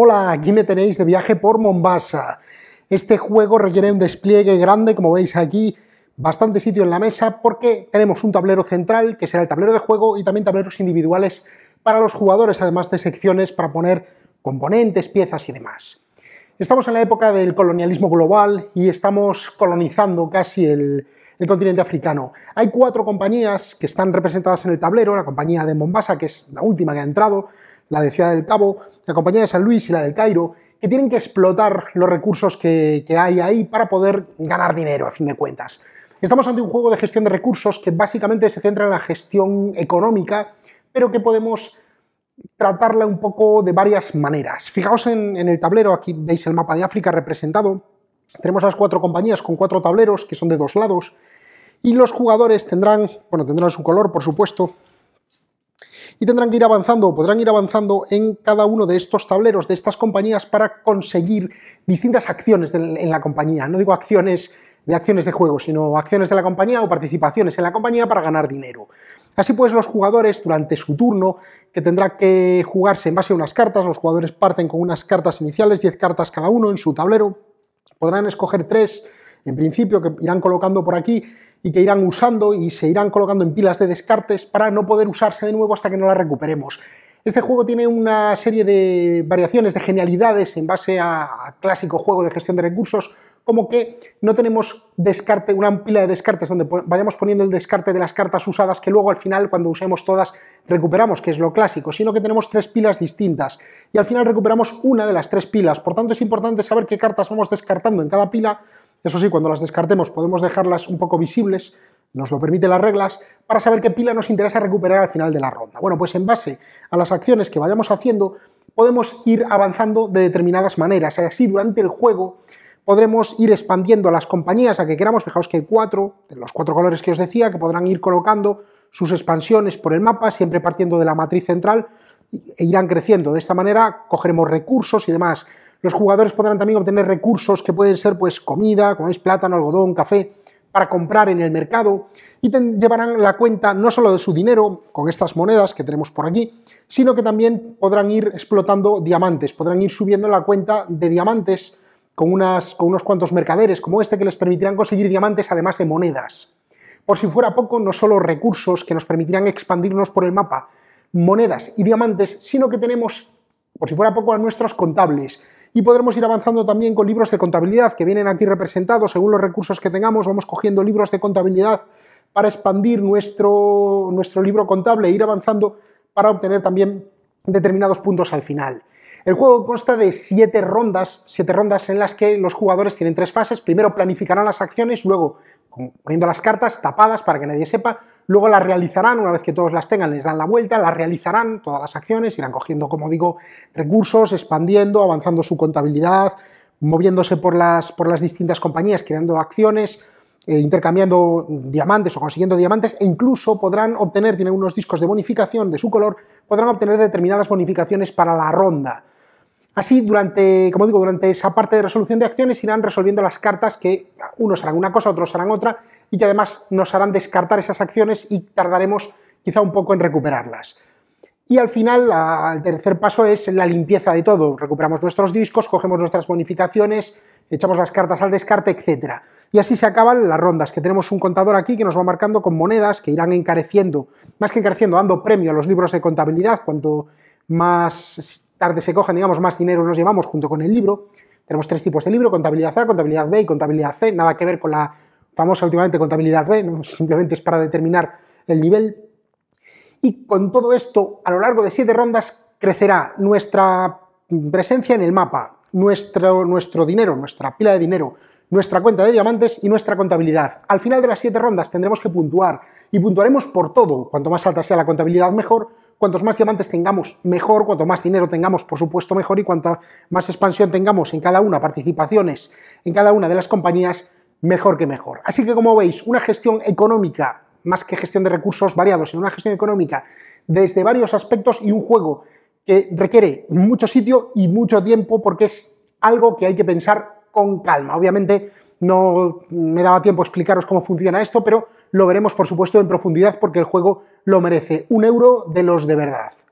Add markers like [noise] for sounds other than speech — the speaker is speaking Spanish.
Hola, aquí me tenéis de viaje por Mombasa. Este juego requiere un despliegue grande, como veis aquí, bastante sitio en la mesa, porque tenemos un tablero central, que será el tablero de juego, y también tableros individuales para los jugadores, además de secciones para poner componentes, piezas y demás. Estamos en la época del colonialismo global y estamos colonizando casi el, continente africano. Hay cuatro compañías que están representadas en el tablero, la compañía de Mombasa, que es la última que ha entrado, la de Ciudad del Cabo, la compañía de San Luis y la del Cairo, que tienen que explotar los recursos que hay ahí para poder ganar dinero, a fin de cuentas. Estamos ante un juego de gestión de recursos que básicamente se centra en la gestión económica, pero que podemos tratarla un poco de varias maneras. Fijaos en, el tablero, aquí veis el mapa de África representado. Tenemos las cuatro compañías con cuatro tableros que son de dos lados y los jugadores tendrán, bueno, tendrán su color, por supuesto, y tendrán que ir avanzando, podrán ir avanzando en cada uno de estos tableros, de estas compañías, para conseguir distintas acciones en la compañía. No digo acciones de acciones de juego, sino acciones de la compañía o participaciones en la compañía para ganar dinero. Así pues, los jugadores durante su turno, que tendrá que jugarse en base a unas cartas, los jugadores parten con unas cartas iniciales, 10 cartas cada uno en su tablero, podrán escoger tres en principio, que irán colocando por aquí y que irán usando y se irán colocando en pilas de descartes para no poder usarse de nuevo hasta que no las recuperemos. Este juego tiene una serie de variaciones, de genialidades en base a clásico juego de gestión de recursos, como que no tenemos descarte, una pila de descartes donde vayamos poniendo el descarte de las cartas usadas que luego al final cuando usemos todas recuperamos, que es lo clásico, sino que tenemos tres pilas distintas y al final recuperamos una de las tres pilas. Por tanto es importante saber qué cartas vamos descartando en cada pila. Eso sí, cuando las descartemos podemos dejarlas un poco visibles nos lo permiten las reglas, para saber qué pila nos interesa recuperar al final de la ronda. Bueno, pues en base a las acciones que vayamos haciendo, podemos ir avanzando de determinadas maneras. Así, durante el juego, podremos ir expandiendo las compañías a que queramos. Fijaos que hay cuatro, de los cuatro colores que os decía, que podrán ir colocando sus expansiones por el mapa, siempre partiendo de la matriz central, e irán creciendo. De esta manera cogeremos recursos y demás. Los jugadores podrán también obtener recursos que pueden ser pues comida, como es plátano, algodón, café, para comprar en el mercado y te llevarán la cuenta no solo de su dinero con estas monedas que tenemos por aquí, sino que también podrán ir explotando diamantes, podrán ir subiendo la cuenta de diamantes con, unas, con unos cuantos mercaderes como este que les permitirán conseguir diamantes además de monedas. Por si fuera poco, no solo recursos que nos permitirán expandirnos por el mapa, monedas y diamantes, sino que tenemos, por si fuera poco, a nuestros contables, y podremos ir avanzando también con libros de contabilidad que vienen aquí representados según los recursos que tengamos, vamos cogiendo libros de contabilidad para expandir nuestro, nuestro libro contable e ir avanzando para obtener también determinados puntos al final. El juego consta de siete rondas, siete rondas en las que los jugadores tienen tres fases. Primero planificarán las acciones, luego poniendo las cartas tapadas para que nadie sepa, luego las realizarán, una vez que todos las tengan les dan la vuelta, las realizarán todas las acciones, irán cogiendo, como digo, recursos, expandiendo, avanzando su contabilidad, moviéndose por las, por las distintas compañías, creando acciones, eh, intercambiando diamantes o consiguiendo diamantes, e incluso podrán obtener, tienen unos discos de bonificación de su color, podrán obtener determinadas bonificaciones para la ronda. Así, durante, como digo, durante esa parte de resolución de acciones irán resolviendo las cartas que unos harán una cosa, otros harán otra, y que además nos harán descartar esas acciones y tardaremos quizá un poco en recuperarlas. Y al final, el tercer paso es la limpieza de todo. Recuperamos nuestros discos, cogemos nuestras bonificaciones, echamos las cartas al descarte, etc. Y así se acaban las rondas, que tenemos un contador aquí que nos va marcando con monedas que irán encareciendo, más que encareciendo, dando premio a los libros de contabilidad. Cuanto más tarde se cogen, digamos, más dinero nos llevamos junto con el libro. Tenemos tres tipos de libro, contabilidad A, contabilidad B y contabilidad C, nada que ver con la famosa últimamente contabilidad B, [laughs] simplemente es para determinar el nivel y con todo esto, a lo largo de siete rondas, crecerá nuestra presencia en el mapa, nuestro, dinero, nuestra pila de dinero, nuestra cuenta de diamantes y nuestra contabilidad. Al final de las siete rondas tendremos que puntuar y puntuaremos por todo. Cuanto más alta sea la contabilidad, mejor. Cuantos más diamantes tengamos, mejor. Cuanto más dinero tengamos, por supuesto, mejor. Y cuanta más expansión tengamos en cada una, participaciones en cada una de las compañías, mejor que mejor. Así que como veis, una gestión económica más que gestión de recursos variados, sino una gestión económica desde varios aspectos y un juego que requiere mucho sitio y mucho tiempo porque es algo que hay que pensar con calma. Obviamente no me daba tiempo a explicaros cómo funciona esto, pero lo veremos por supuesto en profundidad porque el juego lo merece. Un euro de los de verdad.